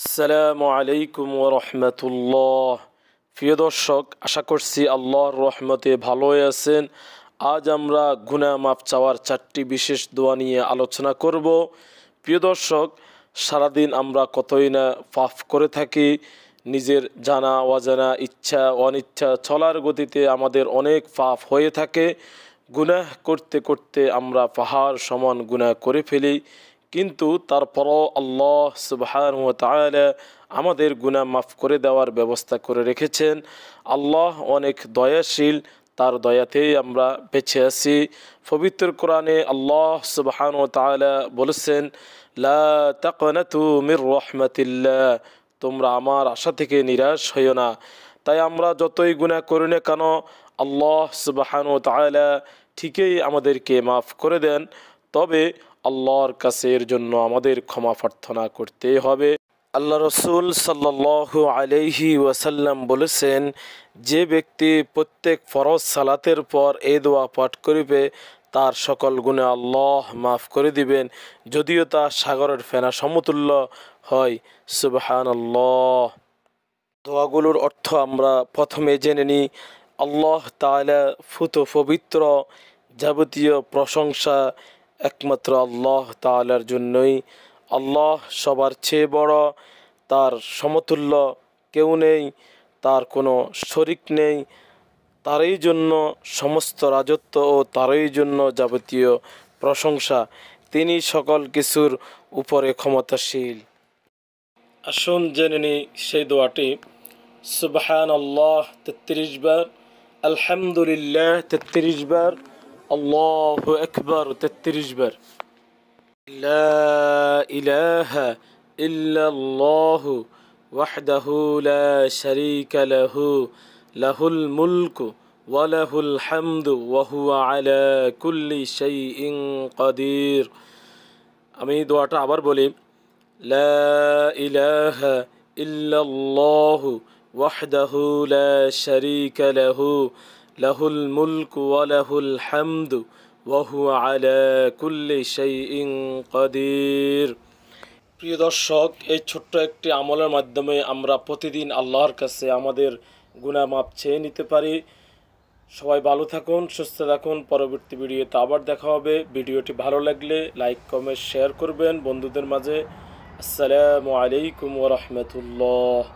আসসালামু আলাইকুম রহমতুল্লাহ প্রিয় দর্শক আশা করছি আল্লাহর রহমতে ভালোই আছেন আজ আমরা গুনা মাপ চাওয়ার চারটি বিশেষ দোয়া নিয়ে আলোচনা করব প্রিয় দর্শক সারাদিন আমরা কতই না পাফ করে থাকি নিজের জানা অজানা ইচ্ছা অনিচ্ছা চলার গতিতে আমাদের অনেক পাফ হয়ে থাকে গুনাহ করতে করতে আমরা পাহাড় সমান গুনাহ করে ফেলি কিন্তু তারপরও আল্লাহ সুবাহান আমাদের গুণা মাফ করে দেওয়ার ব্যবস্থা করে রেখেছেন আল্লাহ অনেক দয়াশীল তার দয়াতেই আমরা বেছে আছি পবিত্র কোরআনে আল্লাহ সুবাহান ও তালা বলেছেন মির রহমতিল্লা তোমরা আমার আশা থেকে নিরাশ হইও না তাই আমরা যতই গুণা করি না কেন আল্লাহ সুবাহান ও তালা ঠিকই আমাদেরকে মাফ করে দেন তবে আল্লাহর কাছে এর জন্য আমাদের ক্ষমা প্রার্থনা করতে হবে আল্লাহ রসুল সাল্লাল্লাহু আলহি ওয়াসাল্লাম বলেছেন যে ব্যক্তি প্রত্যেক ফরজ সালাতের পর এ দোয়া পাঠ করিবে তার সকল গুণে আল্লাহ মাফ করে দিবেন যদিও তা সাগরের ফেনা সমতুল্য হয় সুবহান আল্লাহ দোয়াগুলোর অর্থ আমরা প্রথমে জেনে নিই আল্লাহ তালা ফুত পবিত্র যাবতীয় প্রশংসা একমাত্র আল্লাহ তালার জন্যই আল্লাহ সবার চেয়ে বড় তার সমতুল্য কেউ নেই তার কোনো শরিক নেই তারই জন্য সমস্ত রাজত্ব ও তারই জন্য যাবতীয় প্রশংসা তিনি সকল কিছুর উপরে ক্ষমতাশীল আসুন জেনে নিই সেই দোয়াটি সুবাহান আল্লাহ তেত্রিশবার আলহামদুলিল্লাহ তেত্রিশবার الله أكبر تترجبر لا إله إلا الله وحده لا شريك له له الملك وله الحمد وهو على كل شيء قدير أمي আমি দোয়াটা بولي لا إله إلا الله وحده لا شريك له লাহুল মুলক ওয়ালাহুল হামদু ওয়াহু আলা কুল্লি শাইইন কাদির প্রিয় দর্শক এই ছোট্ট একটি আমলের মাধ্যমে আমরা প্রতিদিন আল্লাহর কাছে আমাদের গুণা মাপ চেয়ে নিতে পারি সবাই ভালো থাকুন সুস্থ থাকুন পরবর্তী ভিডিওতে আবার দেখা হবে ভিডিওটি ভালো লাগলে লাইক কমেন্ট শেয়ার করবেন বন্ধুদের মাঝে আসসালামু আলাইকুম ওরহমতুল্লাহ